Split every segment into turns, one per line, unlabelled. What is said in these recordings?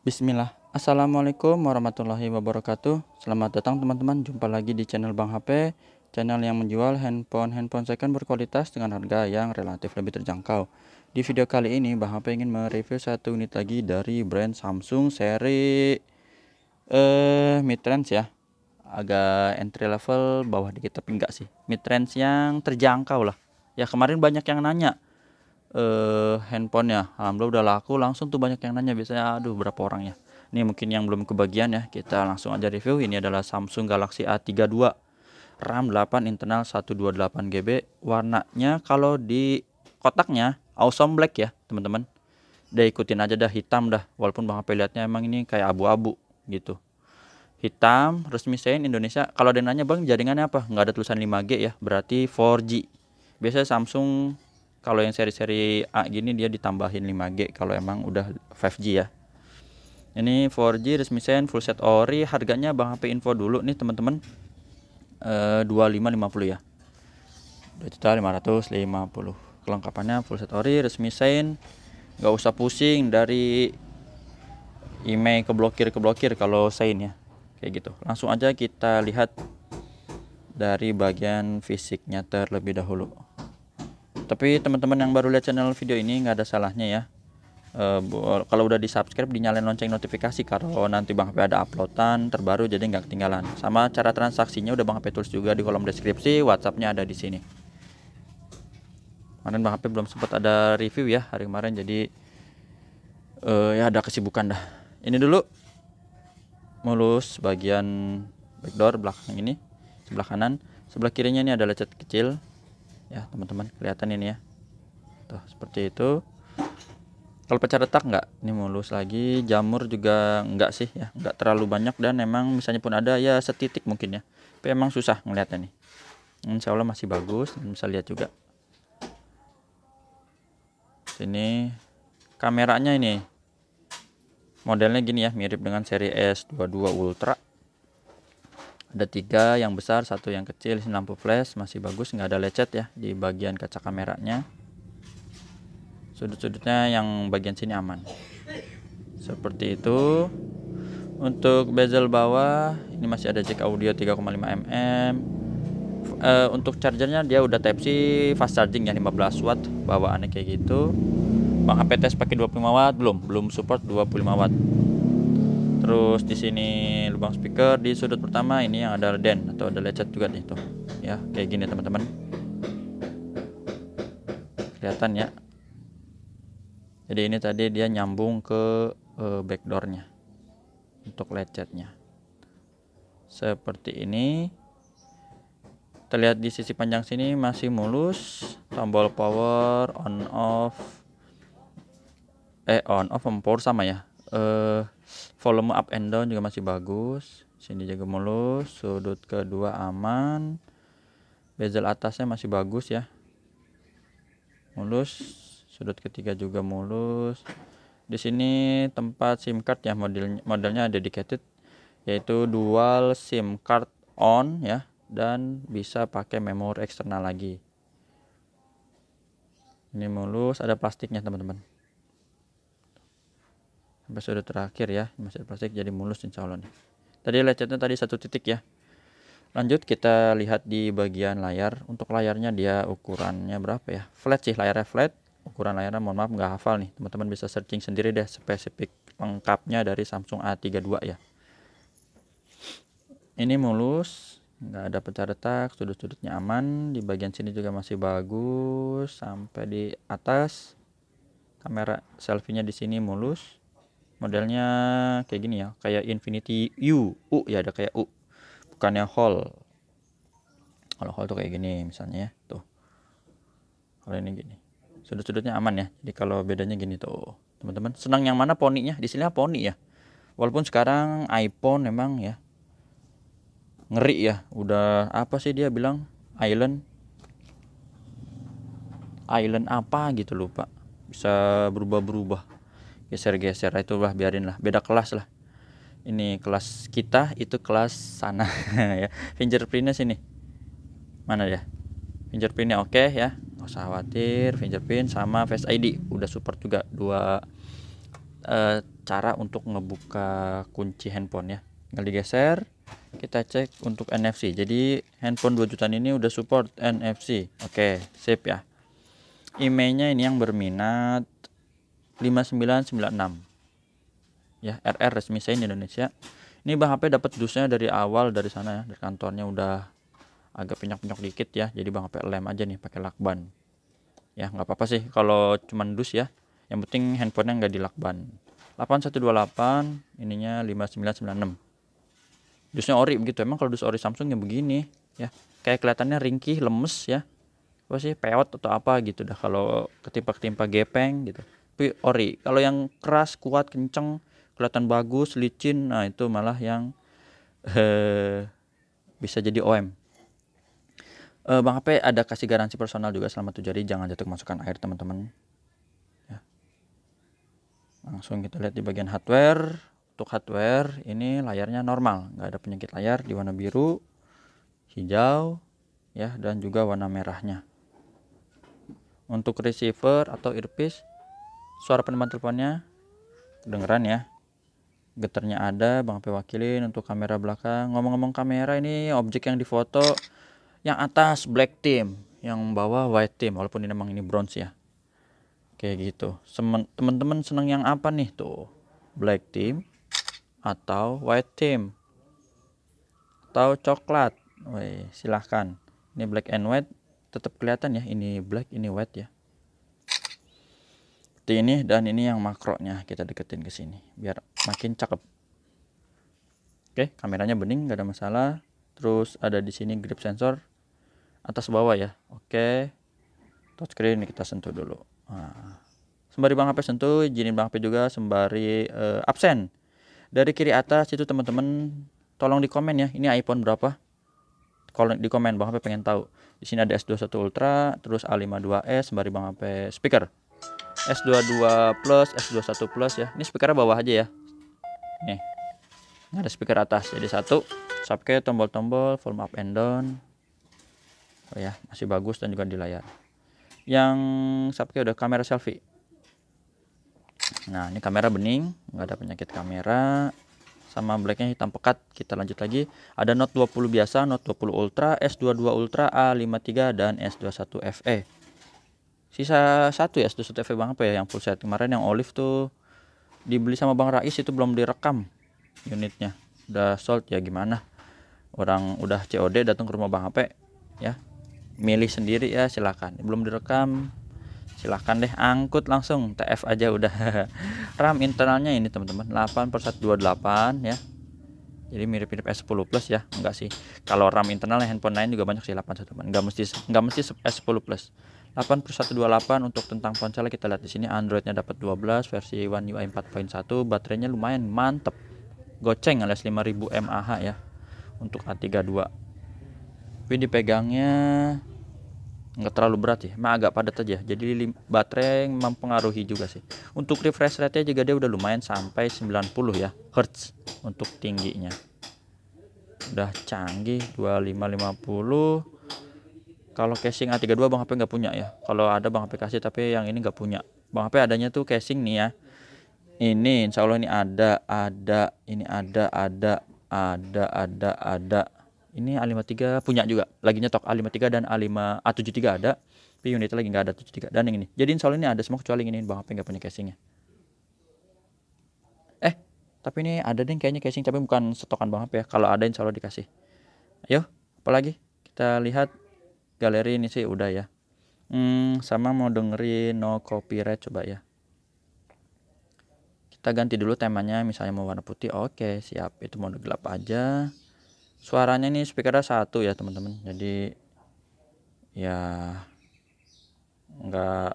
Bismillah Assalamualaikum warahmatullahi wabarakatuh Selamat datang teman-teman Jumpa lagi di channel Bang HP Channel yang menjual handphone-handphone second berkualitas Dengan harga yang relatif lebih terjangkau Di video kali ini Bang HP ingin mereview satu unit lagi Dari brand Samsung seri eh mid-range ya Agak entry level bawah dikit Tapi enggak sih Mid-range yang terjangkau lah Ya kemarin banyak yang nanya uh, eh, handphonenya alhamdulillah udah laku langsung tuh banyak yang nanya biasanya aduh berapa orang ya ini mungkin yang belum kebagian ya kita langsung aja review ini adalah Samsung Galaxy A32 RAM 8 internal 128GB warnanya kalau di kotaknya awesome black ya teman-teman udah ikutin aja dah hitam dah walaupun bang apa lihatnya emang ini kayak abu-abu gitu hitam resmi sein Indonesia kalau ada yang nanya bang jaringannya apa nggak ada tulisan 5G ya berarti 4G biasanya Samsung kalau yang seri-seri A gini dia ditambahin 5G kalau emang udah 5G ya ini 4G resmi sen full set ori harganya Bang HP info dulu nih teman-teman e, eh, 2550 ya 2.550 kelengkapannya full set ori resmi sen nggak usah pusing dari email keblokir keblokir kalau sein ya kayak gitu langsung aja kita lihat dari bagian fisiknya terlebih dahulu tapi teman-teman yang baru lihat channel video ini nggak ada salahnya ya Uh, kalau udah di subscribe dinyalain lonceng notifikasi kalau nanti Bang HP ada uploadan terbaru jadi nggak ketinggalan sama cara transaksinya udah Bang HP tulis juga di kolom deskripsi WhatsAppnya ada di sini kemarin Bang HP belum sempat ada review ya hari kemarin jadi uh, ya ada kesibukan dah ini dulu mulus bagian backdoor belakang ini sebelah kanan sebelah kirinya ini ada lecet kecil ya teman-teman kelihatan ini ya tuh seperti itu kalau pecah retak nggak ini mulus lagi jamur juga enggak sih ya enggak terlalu banyak dan memang misalnya pun ada ya setitik mungkin ya tapi emang susah ngeliatnya nih Insya Allah masih bagus bisa lihat juga sini kameranya ini modelnya gini ya mirip dengan seri S22 Ultra ada tiga yang besar satu yang kecil ini lampu flash masih bagus nggak ada lecet ya di bagian kaca kameranya sudut-sudutnya yang bagian sini aman seperti itu untuk bezel bawah ini masih ada jack audio 3,5 mm uh, untuk chargernya dia udah type C fast charging ya 15 watt bawaannya kayak gitu Bang HP tes pakai 25 watt belum belum support 25 watt terus di sini lubang speaker di sudut pertama ini yang ada den atau ada lecet juga nih tuh ya kayak gini teman-teman kelihatan ya jadi ini tadi dia nyambung ke uh, backdoornya untuk lecetnya seperti ini terlihat di sisi panjang sini masih mulus tombol power on off eh on off power sama ya uh, volume up and down juga masih bagus sini jaga mulus sudut kedua aman bezel atasnya masih bagus ya mulus sudut ketiga juga mulus di sini tempat SIM card ya modelnya modelnya dedicated yaitu dual SIM card on ya dan bisa pakai memori eksternal lagi ini mulus ada plastiknya teman-teman episode terakhir ya masih plastik jadi mulus insya Allah nih tadi lecetnya tadi satu titik ya lanjut kita lihat di bagian layar untuk layarnya dia ukurannya berapa ya flat sih layarnya flat ukuran layarnya mohon maaf nggak hafal nih teman-teman bisa searching sendiri deh spesifik lengkapnya dari Samsung A32 ya ini mulus nggak ada pecah retak sudut-sudutnya aman di bagian sini juga masih bagus sampai di atas kamera selfie-nya di sini mulus modelnya kayak gini ya kayak infinity u u ya ada kayak u bukannya hall kalau hall tuh kayak gini misalnya ya tuh kalau ini gini sudut-sudutnya aman ya jadi kalau bedanya gini tuh teman-teman senang yang mana poninya di sini poni ya walaupun sekarang iPhone memang ya ngeri ya udah apa sih dia bilang island island apa gitu lupa bisa berubah-berubah geser-geser ah, itu lah biarin lah beda kelas lah ini kelas kita itu kelas sana ya fingerprintnya sini mana ya fingerprintnya oke okay, ya nggak usah khawatir fingerprint sama face ID udah support juga dua e, cara untuk ngebuka kunci handphone ya tinggal digeser kita cek untuk NFC jadi handphone 2 jutaan ini udah support NFC oke okay, sip ya emailnya ini yang berminat 5996 ya RR resmi sign Indonesia ini bang HP dapat dusnya dari awal dari sana ya dari kantornya udah agak penyok-penyok dikit ya jadi bang HP lem aja nih pakai lakban ya nggak apa-apa sih kalau cuman dus ya yang penting handphonenya nggak dilakban 8128 ininya 5996 dusnya ori begitu emang kalau dus ori Samsung yang begini ya kayak kelihatannya ringkih lemes ya apa sih peot atau apa gitu dah kalau ketimpa-ketimpa gepeng gitu tapi ori kalau yang keras kuat kenceng kelihatan bagus licin nah itu malah yang eh, bisa jadi OM eh, Bang ape ada kasih garansi personal juga selama tujuh hari jangan jatuh masukkan air teman-teman ya. langsung kita lihat di bagian hardware untuk hardware ini layarnya normal nggak ada penyakit layar di warna biru hijau ya dan juga warna merahnya untuk receiver atau earpiece suara peneman teleponnya kedengeran ya Geternya ada Bang P wakilin untuk kamera belakang ngomong-ngomong kamera ini objek yang difoto yang atas black team yang bawah white team walaupun ini memang ini bronze ya kayak gitu teman-teman seneng yang apa nih tuh black team atau white team atau coklat Wih, silahkan ini black and white tetap kelihatan ya ini black ini white ya seperti ini dan ini yang makronya kita deketin ke sini biar makin cakep oke kameranya bening gak ada masalah terus ada di sini grip sensor atas bawah ya oke touchscreen kita sentuh dulu ah. sembari bang HP sentuh izinin bang HP juga sembari uh, absen dari kiri atas itu teman-teman tolong di komen ya ini iPhone berapa kalau di komen Bang HP pengen tahu. Di sini ada S21 Ultra, terus A52s sembari Bang HP speaker. S22 plus S21 plus ya ini speaker bawah aja ya nih ini ada speaker atas jadi satu subkey tombol-tombol volume up and down oh ya masih bagus dan juga di layar yang subkey udah kamera selfie nah ini kamera bening nggak ada penyakit kamera sama blacknya hitam pekat kita lanjut lagi ada Note 20 biasa Note 20 Ultra S22 Ultra A53 dan S21 FE sisa satu ya satu satu bang apa ya yang full set kemarin yang olive tuh dibeli sama bang Rais itu belum direkam unitnya udah sold ya gimana orang udah COD datang ke rumah bang apa ya milih sendiri ya silakan belum direkam silahkan deh angkut langsung TF aja udah RAM internalnya ini teman-teman 8 per 128 ya jadi mirip-mirip S10 plus ya enggak sih kalau RAM internal handphone lain juga banyak sih 8 teman enggak mesti enggak mesti S10 plus delapan untuk tentang ponsel kita lihat di sini Androidnya dapat 12 versi One UI 4.1 baterainya lumayan mantep goceng alias 5000 mAh ya untuk A32 tapi dipegangnya nggak terlalu berat sih emang agak padat aja jadi baterai mempengaruhi juga sih untuk refresh rate nya juga dia udah lumayan sampai 90 ya Hertz untuk tingginya udah canggih 2550 kalau casing A32 Bang HP nggak punya ya kalau ada Bang HP kasih tapi yang ini nggak punya Bang HP adanya tuh casing nih ya ini insya Allah ini ada ada ini ada ada ada ada ada ini A53 punya juga lagi nyetok A53 dan A5 A73 ada tapi unitnya lagi nggak ada 73 dan yang ini jadi insya Allah ini ada semua kecuali ini Bang HP nggak punya casingnya eh tapi ini ada deh kayaknya casing tapi bukan stokan Bang HP ya kalau ada insya Allah dikasih ayo apalagi kita lihat galeri ini sih udah ya hmm, sama mau dengerin no copyright coba ya kita ganti dulu temanya misalnya mau warna putih oke okay, siap itu mau gelap aja suaranya ini speakernya satu ya teman-teman jadi ya nggak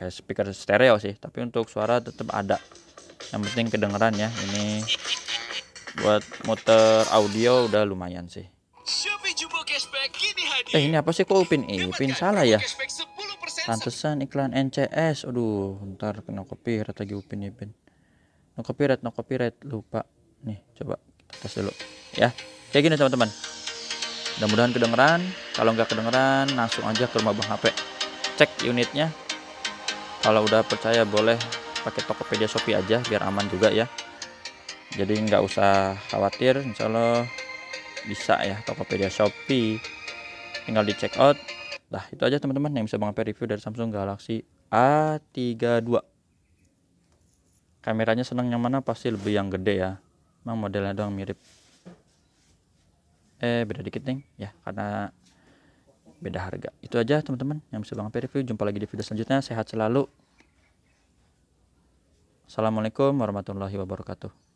kayak speaker stereo sih tapi untuk suara tetap ada yang penting kedengeran ya ini buat motor audio udah lumayan sih Eh ini apa sih kok Upin Ipin eh, salah ya? Pantesan iklan NCS. Aduh, ntar kena copyright lagi Upin Ipin. No copyright, no copyright. Lupa. Nih, coba kita tes dulu ya. Kayak gini teman-teman. Mudah-mudahan kedengeran. Kalau nggak kedengeran, langsung aja ke rumah Bang HP. Cek unitnya. Kalau udah percaya boleh pakai Tokopedia Shopee aja biar aman juga ya. Jadi nggak usah khawatir, insya Allah bisa ya Tokopedia Shopee tinggal di check out nah itu aja teman-teman yang bisa Bang Ape review dari Samsung Galaxy A32 kameranya senang yang mana pasti lebih yang gede ya memang modelnya doang mirip eh beda dikit nih ya karena beda harga itu aja teman-teman yang bisa Bang Ape review jumpa lagi di video selanjutnya sehat selalu Assalamualaikum warahmatullahi wabarakatuh